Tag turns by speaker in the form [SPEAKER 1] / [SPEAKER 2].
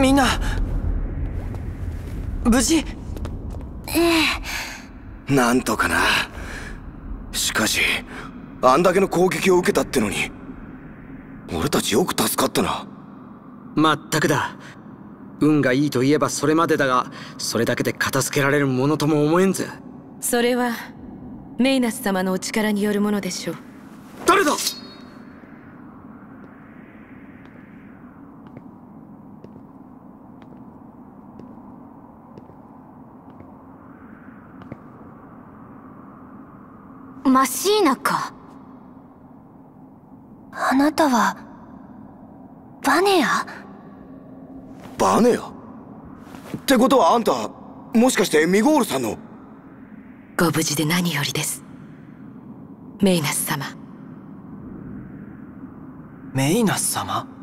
[SPEAKER 1] みんな無事え
[SPEAKER 2] えなんとかなしかしあんだけの攻撃
[SPEAKER 3] を受けたってのに俺たちよく助かったなまったくだ運がいいといえばそれまでだがそれだけで片付けられるものとも思えんぜ
[SPEAKER 4] それはメイナス様のお力によるものでしょう
[SPEAKER 3] 誰だ
[SPEAKER 5] マシーナかあなたはバネア
[SPEAKER 6] バネアってことはあんたもしかしてミゴールさんのご無事で何よりです
[SPEAKER 4] メイナス様
[SPEAKER 1] メイナス様